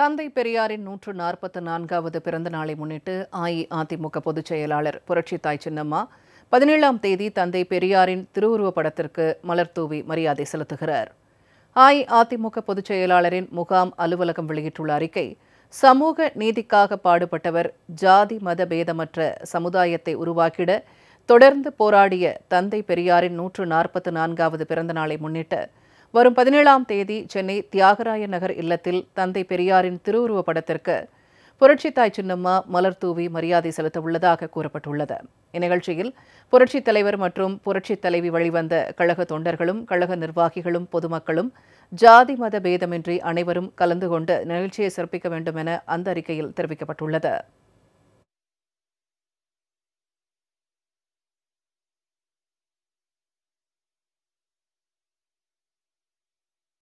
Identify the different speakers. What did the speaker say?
Speaker 1: தந்தை பெரியாரின் நூற்று நாற்பத்தி நான்காவது பிறந்த நாளை முன்னிட்டு அஇஅதிமுக பொதுச் செயலாளர் புரட்சி தாய் சின்னம்மா பதினேழாம் தேதி தந்தை பெரியாரின் திருவுருவ படத்திற்கு மலர்தூவி மரியாதை செலுத்துகிறார் அஇஅதிமுக பொதுச் செயலாளரின் முகாம் அலுவலகம் வெளியிட்டுள்ள அறிக்கை சமூக நீதிக்காக பாடுபட்டவர் ஜாதி மத பேதமற்ற சமுதாயத்தை உருவாக்கிட தொடர்ந்து போராடிய தந்தை பெரியாரின் நூற்று நாற்பத்தி நான்காவது பிறந்த நாளை முன்னிட்டு வரும் பதினேழாம் தேதி சென்னை தியாகராய நகர் இல்லத்தில் தந்தை பெரியாரின் திருவுருவ படத்திற்கு புரட்சித்தாய் சின்னம்மா மலர் தூவி மரியாதை செலுத்த உள்ளதாக கூறப்பட்டுள்ளது இந்நிகழ்ச்சியில் புரட்சித் தலைவர் மற்றும் புரட்சித் தலைவி வழிவந்த கழக தொண்டர்களும் கழக நிர்வாகிகளும் பொதுமக்களும் ஜாதி மத பேதமின்றி அனைவரும் கலந்து கொண்டு நிகழ்ச்சியை சிறப்பிக்க வேண்டும் என அந்த அறிக்கையில் தெரிவிக்கப்பட்டுள்ளது